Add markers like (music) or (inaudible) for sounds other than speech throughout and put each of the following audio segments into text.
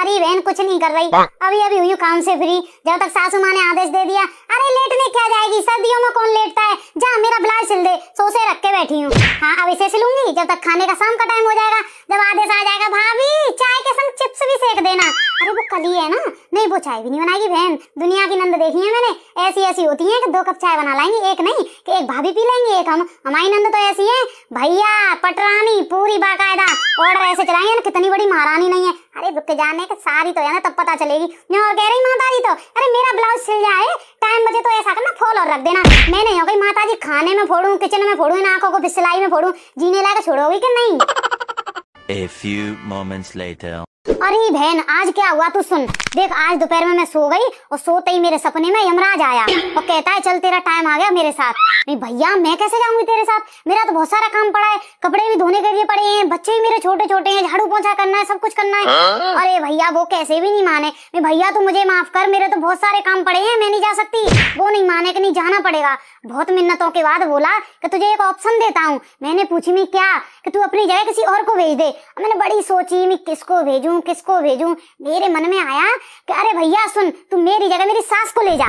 अरे बहन कुछ नहीं कर रही हाँ। अभी अभी हुई काम से फ्री जब तक सासू माँ ने आदेश दे दिया अरे लेटने क्या जाएगी सर्दियों में कौन लेटता है जा मेरा ब्लाउज सिल दे बैठी हूँ हाँ अब इसे सिलूंगी जब तक खाने का शाम का टाइम हो जाएगा जब आदेश आ जाएगा भाभी चाय के संग चिप्स भी सेक देना अरे वो कली है ना नहीं वो चाय भी नहीं बनाएगी बहन दुनिया की नंद देखी है मैंने ऐसी ऐसी होती है कि दो कप चाय बना लाएंगे एक नहीं कि एक भाभी पी लेंगे एक हम हमारी नंद तो ऐसी है भैया पटरानी पूरी बाकायदा ऑर्डर ऐसे चलाएंगे ना कितनी बड़ी महारानी नहीं है अरे रुक जाने के सारी तो है तब पता चलेगी मैं और कह रही माता जी तो अरे मेरा ब्लाउज सिल जाए टाइम तौल और रख देना मैं नहीं हो गई माता जी खाने में फोड़ू किचन में फोड़ू इन आंखों को फिर में फोड़ू जीने लायक छोड़ोगी कि नहीं A few moments later अरे बहन आज क्या हुआ तू सुन देख आज दोपहर में मैं सो गई और सोते ही मेरे सपने में यमराज आया और कहता है चल तेरा टाइम आ गया मेरे साथ नहीं भैया मैं कैसे जाऊंगी तेरे साथ मेरा तो बहुत सारा काम पड़ा है कपड़े भी धोने के लिए पड़े हैं बच्चे भी मेरे छोटे छोटे हैं झाड़ू पोछा करना है सब कुछ करना है हाँ? अरे भैया वो कैसे भी नहीं माने नहीं भैया तू मुझे माफ कर मेरे तो बहुत सारे काम पड़े हैं मैं नहीं जा सकती वो नहीं माने की नहीं जाना पड़ेगा बहुत मिन्नतों के बाद बोला की तुझे एक ऑप्शन देता हूँ मैंने पूछी मैं क्या की तू अपनी जगह किसी और को भेज दे मैंने बड़ी सोची मैं किसको भेजू भेजूं किसको भेजूं मेरे मन में आया कि अरे भैया सुन तू मेरी जगह मेरी सास को ले जा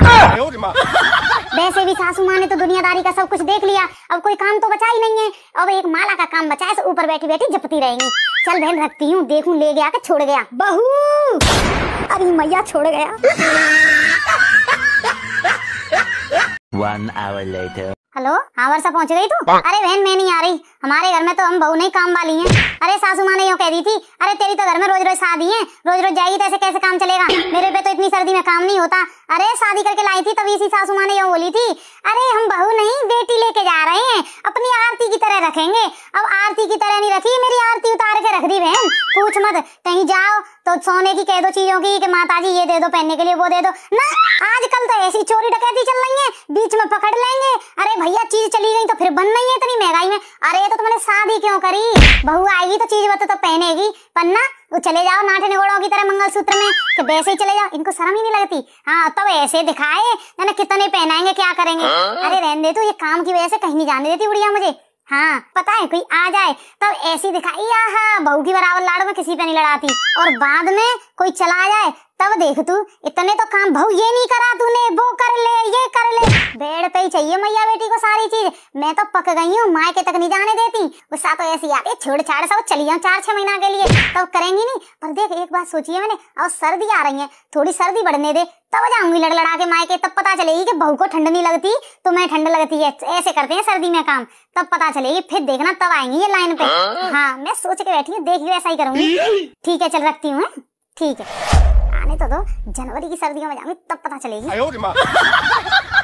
वैसे भी सासू माँ ने तो दुनियादारी का सब कुछ देख लिया अब कोई काम तो बचा ही नहीं है अब एक माला का काम बचा है ऊपर बैठी बैठी जपती रहेंगी चल बहन रखती हूँ देखू ले गया के छोड़ गया बहू अरे मैया छोड़ गया हेलो हाँ वर्षा पहुँच गई तू हाँ। अरे बहन मैं नहीं आ रही हमारे घर में तो हम बहू नहीं काम वाली हैं अरे सासू माँ ने यूँ कह दी थी अरे तेरी तो घर में रोज रोज शादी है रोज रोज जाएगी तो ऐसे कैसे काम चलेगा मेरे पे तो इतनी सर्दी में काम नहीं होता अरे शादी करके लाई थी तभी इसी सासू माँ ने यूँ बोली थी अरे हम बहू नहीं बेटी लेके जा रहे हैं अपनी आरती की तरह रखेंगे अब आरती की तरह नहीं रखी मेरी आरती उतार के रख दी बहन पूछ मत कहीं जाओ तो सोने की कह दो चीजों की कि माता जी ये दे दो पहनने के लिए वो दे दो ना आजकल तो ऐसी चोरी डकैती चल रही है बीच में पकड़ लेंगे अरे भैया चीज चली गई तो फिर बन नहीं है इतनी महंगाई में अरे ये तो तुमने शादी क्यों करी बहू आएगी तो चीज वो तो पहनेगी पन्ना वो चले जाओ नाटे निगोड़ों की तरह मंगलसूत्र में तो वैसे ही चले जाओ इनको शर्म ही नहीं लगती हाँ तब तो ऐसे दिखाए ना कितने पहनाएंगे क्या करेंगे हाँ? अरे रहने दे तू ये काम की वजह से कहीं नहीं जाने देती बुढ़िया मुझे हाँ पता है कोई आ जाए तब ऐसी दिखाई आहा बहू की बराबर लाड़ में किसी पे नहीं लड़ाती और बाद में कोई चला जाए तब देख तू इतने तो काम भाव ये नहीं करा तूने वो कर ले ये कर ले बेड़ पे ही चाहिए मैया बेटी को सारी चीज मैं तो पक गई हूँ मायके तक नहीं जाने देती गुस्सा तो ऐसी आ गई छोड़ छाड़ सब चली जाऊँ चार छह महीना के लिए तब तो करेंगी नहीं पर देख एक बात सोचिए मैंने अब सर्दी आ रही है थोड़ी सर्दी बढ़ने दे तब जाऊंगी लड़ लड़ा के मायके तब पता चलेगी कि बहू को ठंड नहीं लगती तो मैं ठंड लगती है ऐसे करते हैं सर्दी में काम तब पता चलेगी फिर देखना तब आएंगी ये लाइन पे हाँ, हाँ मैं सोच के बैठी हूँ देखियो ऐसा ही करूंगी (laughs) ठीक है चल रखती हूँ हाँ? ठीक है तो दो जनवरी की सर्दियों में जाऊंगी तब पता चलेगी (laughs)